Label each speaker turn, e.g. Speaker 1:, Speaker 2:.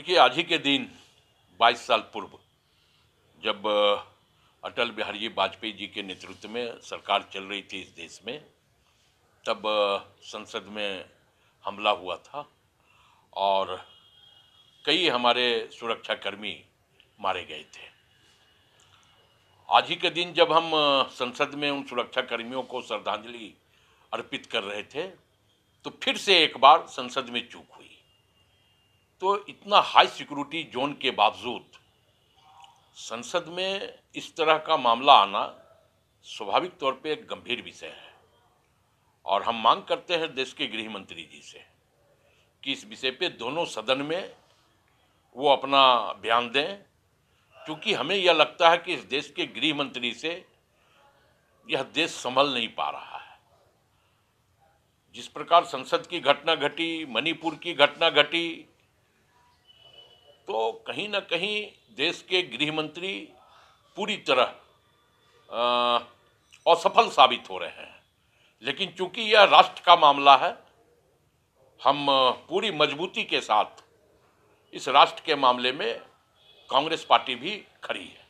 Speaker 1: देखिए आज ही के दिन 22 साल पूर्व जब अटल बिहारी वाजपेयी जी के नेतृत्व में सरकार चल रही थी इस देश में तब संसद में हमला हुआ था और कई हमारे सुरक्षाकर्मी मारे गए थे आज ही के दिन जब हम संसद में उन सुरक्षाकर्मियों को श्रद्धांजलि अर्पित कर रहे थे तो फिर से एक बार संसद में चूक हुई तो इतना हाई सिक्योरिटी जोन के बावजूद संसद में इस तरह का मामला आना स्वाभाविक तौर पे एक गंभीर विषय है और हम मांग करते हैं देश के गृह मंत्री जी से कि इस विषय पे दोनों सदन में वो अपना बयान दें क्योंकि हमें यह लगता है कि इस देश के गृह मंत्री से यह देश संभल नहीं पा रहा है जिस प्रकार संसद की घटना घटी मणिपुर की घटना घटी तो कहीं ना कहीं देश के गृह मंत्री पूरी तरह असफल साबित हो रहे हैं लेकिन चूंकि यह राष्ट्र का मामला है हम पूरी मजबूती के साथ इस राष्ट्र के मामले में कांग्रेस पार्टी भी खड़ी है